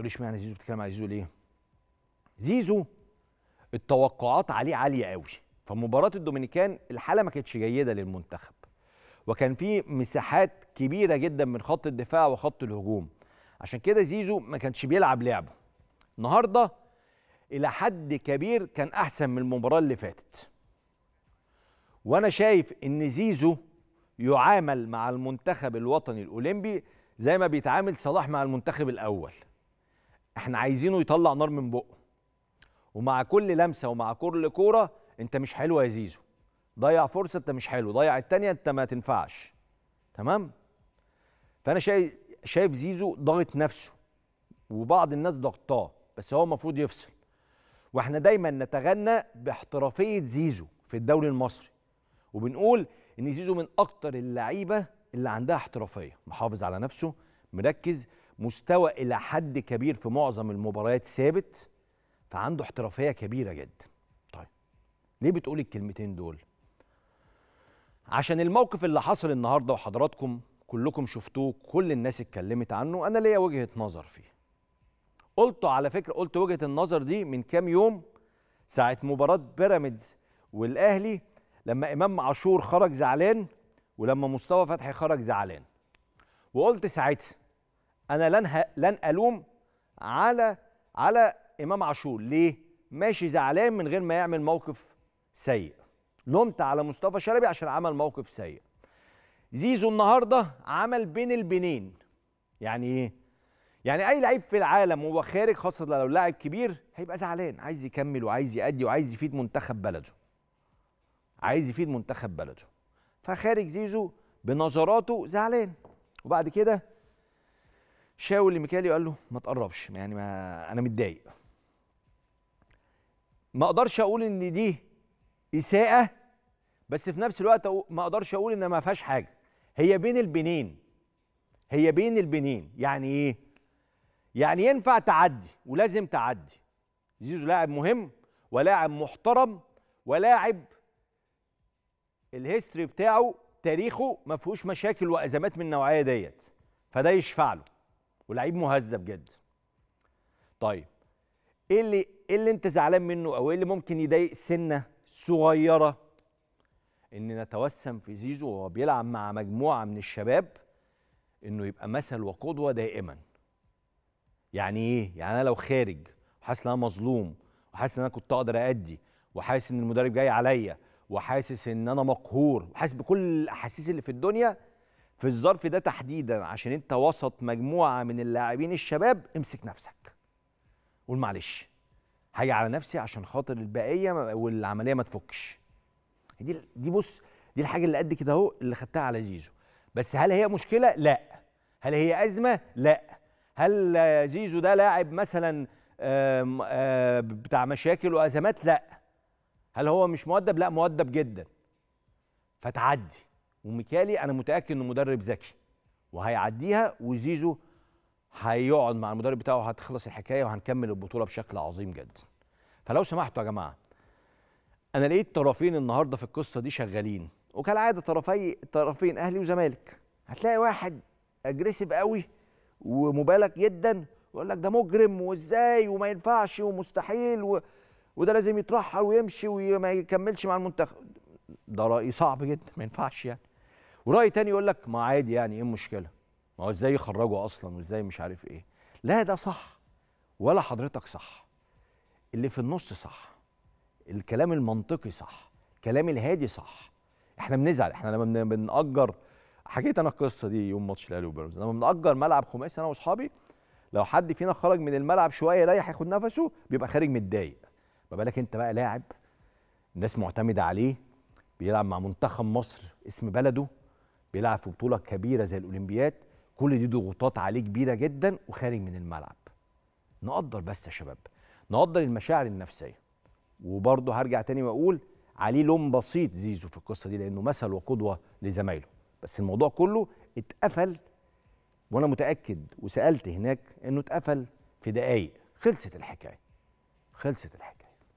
لي اشمعنى زيزو بتتكلم على زيزو ليه؟ زيزو التوقعات عليه عاليه قوي فمباراه الدومينيكان الحاله ما كانتش جيده للمنتخب وكان في مساحات كبيره جدا من خط الدفاع وخط الهجوم عشان كده زيزو ما كانش بيلعب لعبه النهارده الى حد كبير كان احسن من المباراه اللي فاتت وانا شايف ان زيزو يعامل مع المنتخب الوطني الاولمبي زي ما بيتعامل صلاح مع المنتخب الاول احنا عايزينه يطلع نار من بقه ومع كل لمسه ومع كل كوره انت مش حلو يا زيزو ضيع فرصه انت مش حلو ضيع الثانيه انت ما تنفعش تمام فانا شايف شايف زيزو ضاغط نفسه وبعض الناس ضغطاه بس هو المفروض يفصل واحنا دايما نتغنى باحترافيه زيزو في الدوري المصري وبنقول ان زيزو من اكتر اللعيبه اللي عندها احترافيه محافظ على نفسه مركز مستوى الى حد كبير في معظم المباريات ثابت فعنده احترافيه كبيره جدا طيب ليه بتقول الكلمتين دول عشان الموقف اللي حصل النهارده وحضراتكم كلكم شفتوه كل الناس اتكلمت عنه انا ليا وجهه نظر فيه قلته على فكره قلت وجهه النظر دي من كام يوم ساعه مباراه بيراميدز والاهلي لما امام عاشور خرج زعلان ولما مصطفى فتحي خرج زعلان وقلت ساعتها انا لن لن الوم على على امام عاشور ليه ماشي زعلان من غير ما يعمل موقف سيء لومت على مصطفى شلبي عشان عمل موقف سيء زيزو النهارده عمل بين البنين يعني ايه يعني اي لعيب في العالم وهو خارج خاصه لو لاعب كبير هيبقى زعلان عايز يكمل وعايز يأدي وعايز يفيد منتخب بلده عايز يفيد منتخب بلده فخارج زيزو بنظراته زعلان وبعد كده شاور لميكالي وقال له ما تقربش يعني ما انا متضايق ما اقدرش اقول ان دي اساءه بس في نفس الوقت ما اقدرش اقول ان ما فيهاش حاجه هي بين البنين هي بين البنين يعني ايه يعني ينفع تعدي ولازم تعدي زيزو لاعب مهم ولاعب محترم ولاعب الهيستوري بتاعه تاريخه ما فيهوش مشاكل وازمات من النوعيه ديت فده يشفع له ولعيب مهذب جدا طيب ايه اللي ايه اللي انت زعلان منه او ايه اللي ممكن يضايق سنه صغيره ان نتوسم في زيزو وهو بيلعب مع مجموعه من الشباب انه يبقى مثل وقدوه دائما يعني ايه يعني انا لو خارج وحاسس ان انا مظلوم وحاسس ان انا كنت اقدر اادي وحاسس ان المدرب جاي عليا وحاسس ان انا مقهور وحاسس بكل الاحاسيس اللي في الدنيا في الظرف ده تحديدا عشان انت وسط مجموعه من اللاعبين الشباب امسك نفسك قول معلش هاجي على نفسي عشان خاطر البقيه والعمليه ما تفكش دي دي بص دي الحاجه اللي قد كده اهو اللي خدتها على زيزو بس هل هي مشكله لا هل هي ازمه لا هل زيزو ده لاعب مثلا آم آم آه، بتاع مشاكل وازمات لا هل هو مش مؤدب لا مؤدب جدا فتعدي وميكالي انا متاكد انه مدرب ذكي وهيعديها وزيزو هيقعد مع المدرب بتاعه وهتخلص الحكايه وهنكمل البطوله بشكل عظيم جدا فلو سمحتوا يا جماعه انا لقيت طرفين النهارده في القصه دي شغالين وكالعاده طرفي طرفين اهلي وزمالك هتلاقي واحد اجريسيف قوي ومبالغ جدا ويقول لك ده مجرم وازاي وما ينفعش ومستحيل و... وده لازم يترحل ويمشي وما يكملش مع المنتخب ده راي صعب جدا ما ينفعش يعني وراي تاني يقول لك ما عادي يعني ايه المشكله ما هو ازاي يخرجوا اصلا وازاي مش عارف ايه لا ده صح ولا حضرتك صح اللي في النص صح الكلام المنطقي صح الكلام الهادي صح احنا بنزعل احنا لما بنأجر حكيت انا القصه دي يوم ماتش الاهلي وبيراميدز لما بنأجر ملعب خماسي انا واصحابي لو حد فينا خرج من الملعب شويه يريح ياخد نفسه بيبقى خارج متضايق ما بالك انت بقى لاعب الناس معتمده عليه بيلعب مع منتخب مصر اسم بلده بيلعب في بطوله كبيره زي الاولمبياد كل دي ضغوطات عليه كبيره جدا وخارج من الملعب نقدر بس يا شباب نقدر المشاعر النفسيه وبرضه هرجع تاني واقول عليه لوم بسيط زيزو في القصه دي لانه مثل وقدوه لزمايله بس الموضوع كله اتقفل وانا متاكد وسالت هناك انه اتقفل في دقايق خلصت الحكايه خلصت الحكايه